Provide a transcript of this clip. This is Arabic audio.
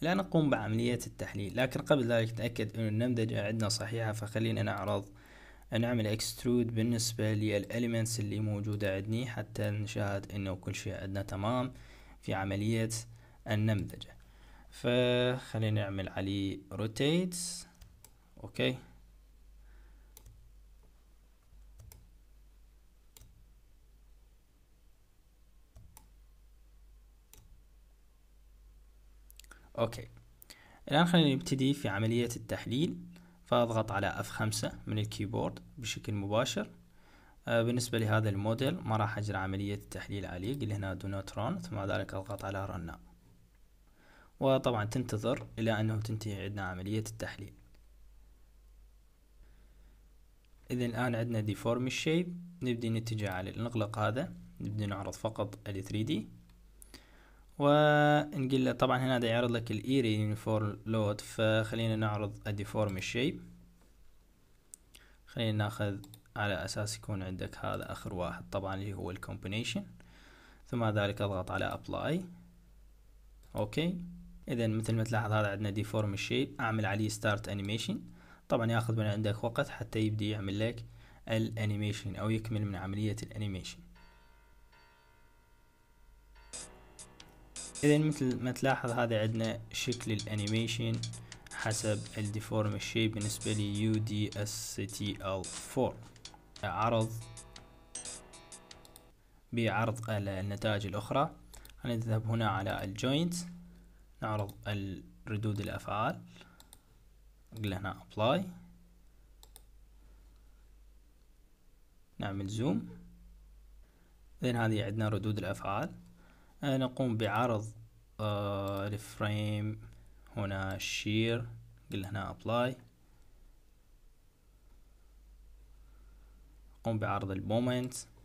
لا نقوم بعملية التحليل لكن قبل ذلك نتأكد أن النمذجة عندنا صحيحة فخلينا نعرض نعمل اكسترود بالنسبة للألمنتس اللي موجودة عندني حتى نشاهد انه كل شيء عندنا تمام في عملية النمذجة فخلينا نعمل عليه روتيت اوكي أوكي الآن خلينا نبتدي في عملية التحليل فأضغط على F5 من الكيبورد بشكل مباشر آه، بالنسبة لهذا الموديل ما راح أجرى عملية التحليل عليه قل هنا do not run ثم ذلك أضغط على run وطبعا تنتظر إلى أنه تنتهي عندنا عملية التحليل إذا الآن عندنا deform shape نبدي نتجه على نغلق هذا نبدي نعرض فقط ال 3D ونقول له طبعا هنا دا يعرض لك الايري يونيفور لود فخلينا نعرض اديفورم الشيء خلينا ناخذ على اساس يكون عندك هذا اخر واحد طبعا اللي هو الكومبينيشن ثم ذلك اضغط على ابلاي اوكي اذا مثل ما تلاحظ هذا عندنا ديفورم الشيب اعمل عليه ستارت انيميشن طبعا ياخذ من عندك وقت حتى يبدي يعمل لك الانيميشن او يكمل من عملية الانيميشن اذا مثل ما تلاحظ هذا عندنا شكل الانيميشن حسب الديفورم الشيب بالنسبة لي يو دي اس تي 4 عرض بعرض النتائج الأخرى نذهب هنا على الجوينت نعرض الردود الأفعال نقول هنا apply نعمل زوم اذا هذه عندنا ردود الأفعال آه، نقوم بعرض آه، الفريم هنا شير قل هنا ابلاي نقوم بعرض المومنت